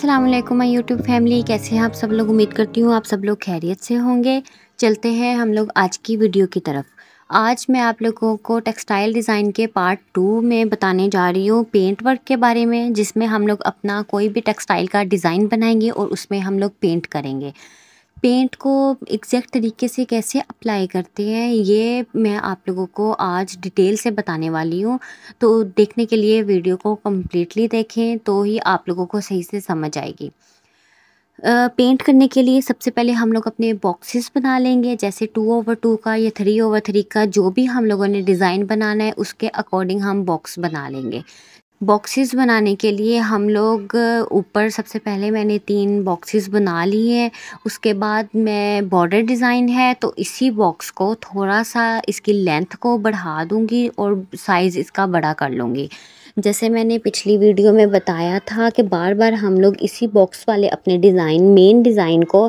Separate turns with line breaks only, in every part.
अस्सलाम वालेकुम my YouTube family कैसे हैं आप सब लोग उम्मीद करती हूँ आप सब लोग खैरियत से होंगे चलते हैं हम लोग आज की वीडियो की तरफ आज मैं आप लोगों को टेक्सटाइल डिज़ाइन के पार्ट टू में बताने जा रही हूँ पेंट वर्क के बारे में जिसमें हम लोग अपना कोई भी टेक्सटाइल का डिज़ाइन बनाएंगे और उसमें हम लोग पेंट करेंगे पेंट को एग्जैक्ट तरीके से कैसे अप्लाई करते हैं ये मैं आप लोगों को आज डिटेल से बताने वाली हूँ तो देखने के लिए वीडियो को कम्प्लीटली देखें तो ही आप लोगों को सही से समझ आएगी पेंट करने के लिए सबसे पहले हम लोग अपने बॉक्सेस बना लेंगे जैसे टू ओवर टू का या थ्री ओवर थ्री का जो भी हम लोगों ने डिज़ाइन बनाना है उसके अकॉर्डिंग हम बॉक्स बना लेंगे बॉक्सेस बनाने के लिए हम लोग ऊपर सबसे पहले मैंने तीन बॉक्सेस बना लिए हैं उसके बाद मैं बॉर्डर डिज़ाइन है तो इसी बॉक्स को थोड़ा सा इसकी लेंथ को बढ़ा दूँगी और साइज़ इसका बड़ा कर लूँगी जैसे मैंने पिछली वीडियो में बताया था कि बार बार हम लोग इसी बॉक्स वाले अपने डिज़ाइन मेन डिज़ाइन को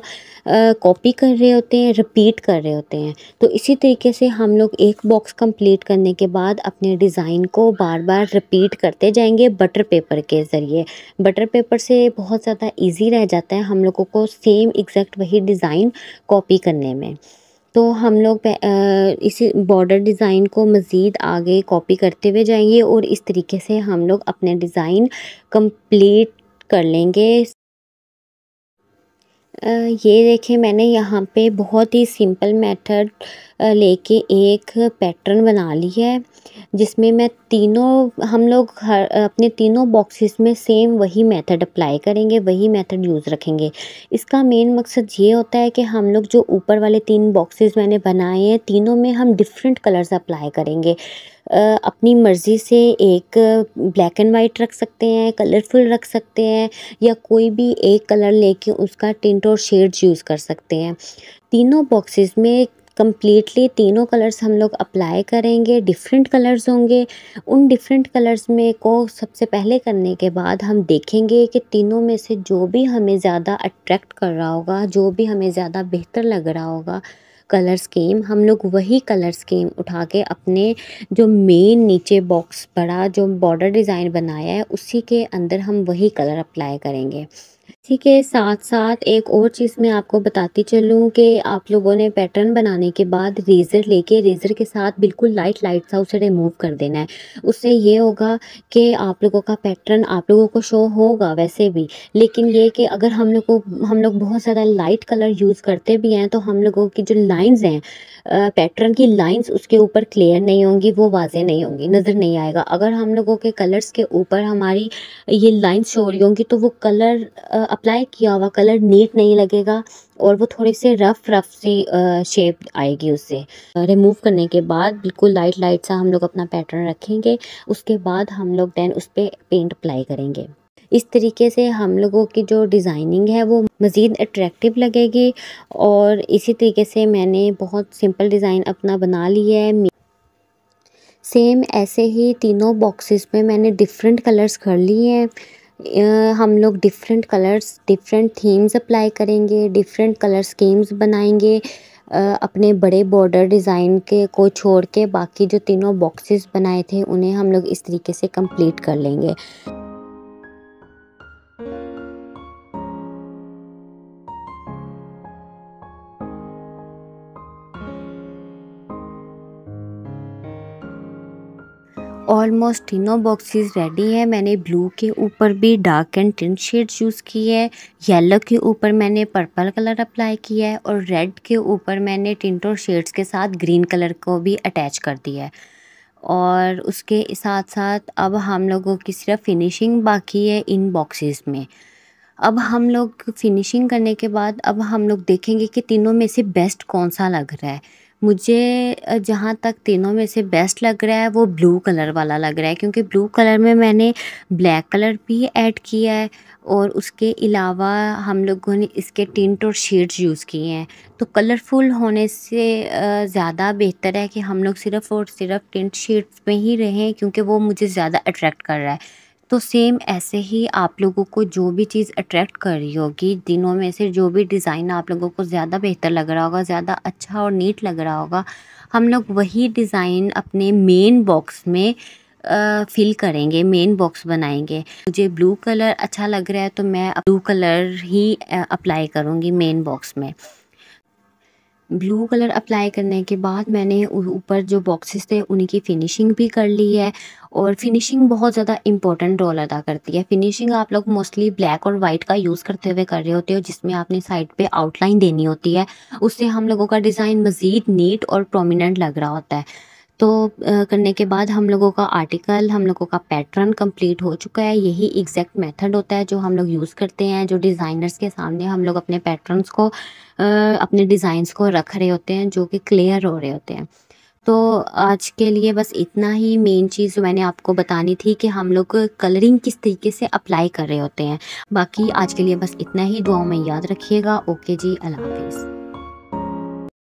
कॉपी कर रहे होते हैं रिपीट कर रहे होते हैं तो इसी तरीके से हम लोग एक बॉक्स कंप्लीट करने के बाद अपने डिज़ाइन को बार बार रिपीट करते जाएंगे बटर पेपर के ज़रिए बटर पेपर से बहुत ज़्यादा ईजी रह जाता है हम लोगों को सेम एग्जैक्ट वही डिज़ाइन कॉपी करने में तो हम लोग इसी बॉर्डर डिज़ाइन को मज़ीद आगे कॉपी करते हुए जाएंगे और इस तरीके से हम लोग अपने डिज़ाइन कंप्लीट कर लेंगे ये देखें मैंने यहाँ पे बहुत ही सिंपल मेथड लेके एक पैटर्न बना ली है जिसमें मैं तीनों हम लोग हर अपने तीनों बॉक्सेस में सेम वही मेथड अप्लाई करेंगे वही मेथड यूज़ रखेंगे इसका मेन मकसद ये होता है कि हम लोग जो ऊपर वाले तीन बॉक्सेस मैंने बनाए हैं तीनों में हम डिफरेंट कलर्स अप्लाई करेंगे अपनी मर्ज़ी से एक ब्लैक एंड वाइट रख सकते हैं कलरफुल रख सकते हैं या कोई भी एक कलर लेके उसका टिंट और शेड्स यूज़ कर सकते हैं तीनों बॉक्सेस में कम्प्लीटली तीनों कलर्स हम लोग अप्लाई करेंगे डिफरेंट कलर्स होंगे उन डिफरेंट कलर्स में को सबसे पहले करने के बाद हम देखेंगे कि तीनों में से जो भी हमें ज़्यादा अट्रैक्ट कर रहा होगा जो भी हमें ज़्यादा बेहतर लग रहा होगा कलर स्कीम हम लोग वही कलर स्कीम उठा के अपने जो मेन नीचे बॉक्स बड़ा जो बॉर्डर डिज़ाइन बनाया है उसी के अंदर हम वही कलर अप्लाई करेंगे इसी के साथ साथ एक और चीज़ मैं आपको बताती चलूँ कि आप लोगों ने पैटर्न बनाने के बाद रेज़र लेके रेज़र के साथ बिल्कुल लाइट लाइट सा उसे रिमूव कर देना है उससे ये होगा कि आप लोगों का पैटर्न आप लोगों को शो होगा वैसे भी लेकिन ये कि अगर हम लोग को हम लोग बहुत ज़्यादा लाइट कलर यूज़ करते भी हैं तो हम लोगों की जो लाइन्स हैं पैटर्न की लाइंस उसके ऊपर क्लियर नहीं होंगी वो वाजे नहीं होंगी नज़र नहीं आएगा अगर हम लोगों के कलर्स के ऊपर हमारी ये लाइंस शो हो रही होंगी तो वो कलर अप्लाई किया हुआ कलर नीट नहीं लगेगा और वो थोड़ी से रफ रफ सी शेप आएगी उससे रिमूव करने के बाद बिल्कुल लाइट लाइट सा हम लोग अपना पैटर्न रखेंगे उसके बाद हम लोग दैन उस पर पे पेंट अप्लाई करेंगे इस तरीके से हम लोगों की जो डिज़ाइनिंग है वो मज़ीद अट्रैक्टिव लगेगी और इसी तरीके से मैंने बहुत सिंपल डिज़ाइन अपना बना लिया है सेम ऐसे ही तीनों बॉक्सेस में मैंने डिफरेंट कलर्स कर लिए हैं हम लोग different colours different themes apply करेंगे डिफरेंट कलर स्कीम्स बनाएंगे अपने बड़े बॉर्डर डिज़ाइन के को छोड़ के बाकी जो तीनों बॉक्सेस बनाए थे उन्हें हम लोग इस तरीके से कंप्लीट कर लेंगे ऑलमोस्ट तीनों बॉक्सेस रेडी है मैंने ब्लू के ऊपर भी dark and tint shades use की है येलो के ऊपर मैंने पर्पल कलर अप्लाई किया है और रेड के ऊपर मैंने टिंट और शेड्स के साथ ग्रीन कलर को भी अटैच कर दिया है और उसके साथ साथ अब हम लोगों की सिर्फ फिनिशिंग बाकी है इन बॉक्सेस में अब हम लोग फिनिशिंग करने के बाद अब हम लोग देखेंगे कि तीनों में से बेस्ट कौन सा लग रहा है मुझे जहाँ तक तीनों में से बेस्ट लग रहा है वो ब्लू कलर वाला लग रहा है क्योंकि ब्लू कलर में मैंने ब्लैक कलर भी ऐड किया है और उसके अलावा हम लोगों ने इसके टिंट और शेड्स यूज़ किए हैं तो कलरफुल होने से ज़्यादा बेहतर है कि हम लोग सिर्फ़ और सिर्फ टिंट शेड्स में ही रहें क्योंकि वो मुझे ज़्यादा अट्रैक्ट कर रहा है तो सेम ऐसे ही आप लोगों को जो भी चीज़ अट्रैक्ट कर रही होगी दिनों में से जो भी डिज़ाइन आप लोगों को ज़्यादा बेहतर लग रहा होगा ज़्यादा अच्छा और नीट लग रहा होगा हम लोग वही डिज़ाइन अपने मेन बॉक्स में फिल करेंगे मेन बॉक्स बनाएंगे मुझे ब्लू कलर अच्छा लग रहा है तो मैं ब्लू कलर ही अप्लाई करूँगी मेन बॉक्स में ब्लू कलर अप्लाई करने के बाद मैंने ऊपर जो बॉक्सेस थे उनकी फिनिशिंग भी कर ली है और फिनिशिंग बहुत ज़्यादा इंपॉर्टेंट रोल अदा करती है फिनिशिंग आप लोग मोस्टली ब्लैक और वाइट का यूज़ करते हुए कर रहे होते हो जिसमें आपने साइड पे आउटलाइन देनी होती है उससे हम लोगों का डिज़ाइन मज़ीद नीट और प्रोमिनेंट लग रहा होता है तो करने के बाद हम लोगों का आर्टिकल हम लोगों का पैटर्न कंप्लीट हो चुका है यही एग्जैक्ट मेथड होता है जो हम लोग यूज़ करते हैं जो डिज़ाइनर्स के सामने हम लोग अपने पैटर्न्स को अपने डिज़ाइंस को रख रहे होते हैं जो कि क्लियर हो रहे होते हैं तो आज के लिए बस इतना ही मेन चीज़ जो मैंने आपको बतानी थी कि हम लोग कलरिंग किस तरीके से अप्लाई कर रहे होते हैं बाकी आज के लिए बस इतना ही दुआओं में याद रखिएगा ओके जी अल्लाह हाफिज़